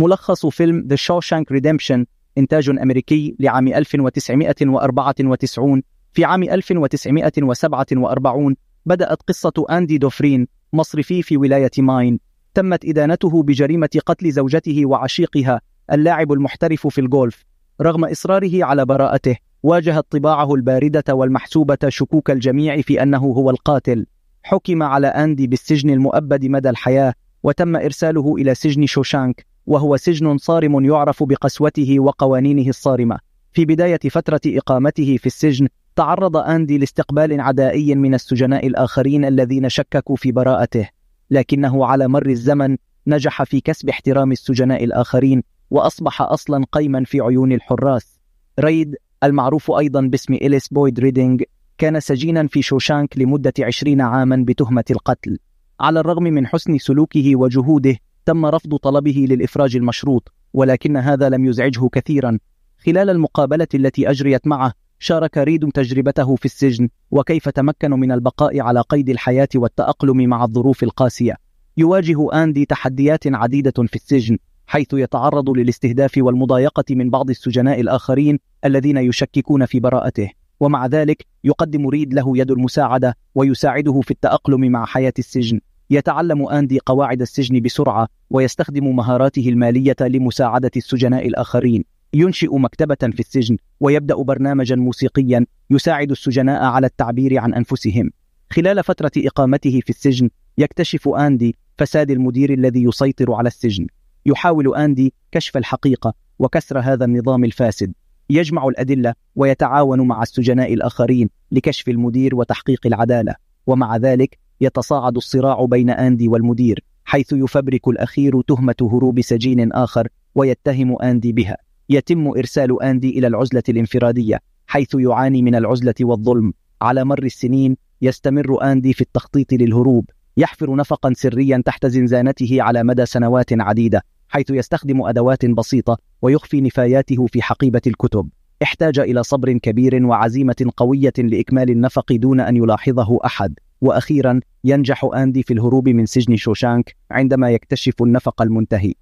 ملخص فيلم The Shawshank Redemption إنتاج أمريكي لعام 1994 في عام 1947 بدأت قصة أندي دوفرين مصرفي في ولاية ماين تمت إدانته بجريمة قتل زوجته وعشيقها اللاعب المحترف في الجولف رغم إصراره على براءته واجهت طباعه الباردة والمحسوبة شكوك الجميع في أنه هو القاتل حكم على أندي بالسجن المؤبد مدى الحياة وتم إرساله إلى سجن شوشانك وهو سجن صارم يعرف بقسوته وقوانينه الصارمة في بداية فترة إقامته في السجن تعرض أندي لاستقبال عدائي من السجناء الآخرين الذين شككوا في براءته لكنه على مر الزمن نجح في كسب احترام السجناء الآخرين وأصبح أصلا قيما في عيون الحراس ريد المعروف أيضا باسم إليس بويد ريدينغ، كان سجينا في شوشانك لمدة عشرين عاما بتهمة القتل على الرغم من حسن سلوكه وجهوده تم رفض طلبه للإفراج المشروط ولكن هذا لم يزعجه كثيرا خلال المقابلة التي أجريت معه شارك ريد تجربته في السجن وكيف تمكن من البقاء على قيد الحياة والتأقلم مع الظروف القاسية يواجه آندي تحديات عديدة في السجن حيث يتعرض للاستهداف والمضايقة من بعض السجناء الآخرين الذين يشككون في براءته ومع ذلك يقدم ريد له يد المساعدة ويساعده في التأقلم مع حياة السجن يتعلم آندي قواعد السجن بسرعة ويستخدم مهاراته المالية لمساعدة السجناء الآخرين ينشئ مكتبة في السجن ويبدأ برنامجا موسيقيا يساعد السجناء على التعبير عن أنفسهم خلال فترة إقامته في السجن يكتشف آندي فساد المدير الذي يسيطر على السجن يحاول آندي كشف الحقيقة وكسر هذا النظام الفاسد يجمع الأدلة ويتعاون مع السجناء الآخرين لكشف المدير وتحقيق العدالة ومع ذلك يتصاعد الصراع بين أندي والمدير حيث يفبرك الأخير تهمة هروب سجين آخر ويتهم أندي بها يتم إرسال أندي إلى العزلة الانفرادية حيث يعاني من العزلة والظلم على مر السنين يستمر أندي في التخطيط للهروب يحفر نفقا سريا تحت زنزانته على مدى سنوات عديدة حيث يستخدم أدوات بسيطة ويخفي نفاياته في حقيبة الكتب احتاج إلى صبر كبير وعزيمة قوية لإكمال النفق دون أن يلاحظه أحد وأخيرا ينجح أندي في الهروب من سجن شوشانك عندما يكتشف النفق المنتهي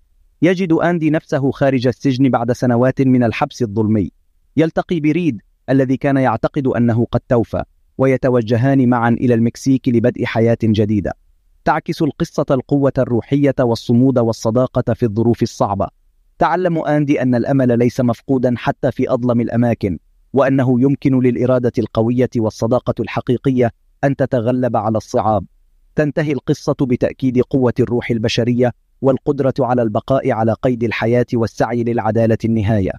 يجد أندي نفسه خارج السجن بعد سنوات من الحبس الظلمي يلتقي بريد الذي كان يعتقد أنه قد توفى ويتوجهان معا إلى المكسيك لبدء حياة جديدة تعكس القصة القوة الروحية والصمود والصداقة في الظروف الصعبة تعلم آندي أن الأمل ليس مفقودا حتى في أظلم الأماكن وأنه يمكن للإرادة القوية والصداقة الحقيقية أن تتغلب على الصعاب تنتهي القصة بتأكيد قوة الروح البشرية والقدرة على البقاء على قيد الحياة والسعي للعدالة النهاية